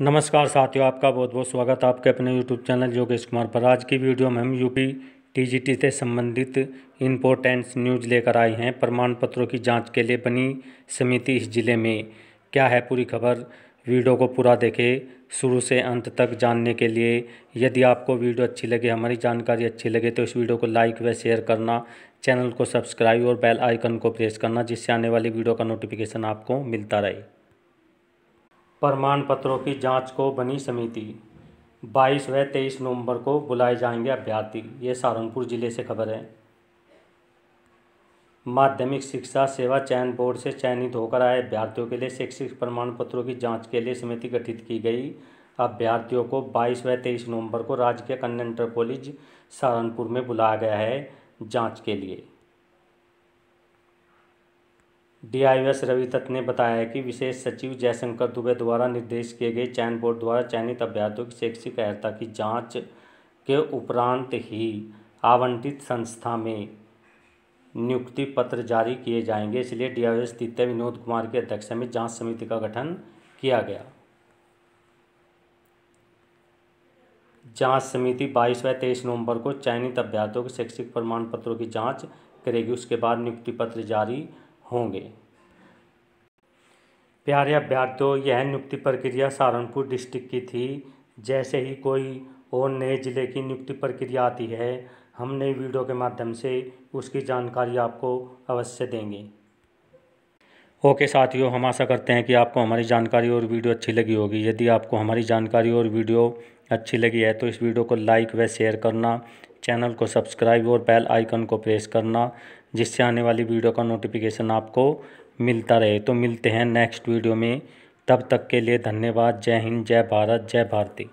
नमस्कार साथियों आपका बहुत बहुत स्वागत है आपके अपने यूट्यूब चैनल योगेश कुमार पर आज की वीडियो में हम यूपी टीजीटी से संबंधित इम्पोर्टेंस न्यूज लेकर आए हैं प्रमाण पत्रों की जांच के लिए बनी समिति इस जिले में क्या है पूरी खबर वीडियो को पूरा देखें शुरू से अंत तक जानने के लिए यदि आपको वीडियो अच्छी लगे हमारी जानकारी अच्छी लगे तो इस वीडियो को लाइक व शेयर करना चैनल को सब्सक्राइब और बेल आइकन को प्रेस करना जिससे आने वाली वीडियो का नोटिफिकेशन आपको मिलता रहे प्रमाण पत्रों की जांच को बनी समिति बाईस व तेईस नवंबर को बुलाए जाएंगे अभ्यर्थी ये सहारनपुर जिले से खबर है माध्यमिक शिक्षा सेवा चयन बोर्ड से चयनित होकर आए अभ्यर्थियों के लिए शैक्षिक प्रमाण पत्रों की जांच के लिए समिति गठित की गई अभ्यर्थियों को 22 व 23 नवंबर को राजकीय कन्या इंटर कॉलेज सहारनपुर में बुलाया गया है जांच के लिए डीआईएस रवि दत्त ने बताया कि विशेष सचिव जयशंकर दुबे द्वारा निर्देश किए गए चयन बोर्ड द्वारा चयनित अभ्यर्थियों की शैक्षिक अहता की जांच के उपरांत ही आवंटित संस्था में नियुक्ति पत्र जारी किए जाएंगे इसलिए डीआईएस द्वितीय विनोद कुमार की अध्यक्षता में जांच समिति का गठन किया गया जांच समिति बाईस व तेईस नवंबर को चयनित अभ्यर्थियों के शैक्षिक प्रमाण पत्रों की जांच करेगी उसके बाद नियुक्ति पत्र जारी होंगे प्यारे अभ्यर्थियों यह नियुक्ति प्रक्रिया सहारनपुर डिस्ट्रिक्ट की थी जैसे ही कोई और नए ज़िले की नियुक्ति प्रक्रिया आती है हम नई वीडियो के माध्यम से उसकी जानकारी आपको अवश्य देंगे ओके साथियों हम आशा करते हैं कि आपको हमारी जानकारी और वीडियो अच्छी लगी होगी यदि आपको हमारी जानकारी और वीडियो अच्छी लगी है तो इस वीडियो को लाइक व शेयर करना चैनल को सब्सक्राइब और बेल आइकन को प्रेस करना जिससे आने वाली वीडियो का नोटिफिकेशन आपको मिलता रहे तो मिलते हैं नेक्स्ट वीडियो में तब तक के लिए धन्यवाद जय हिंद जय भारत जय भारती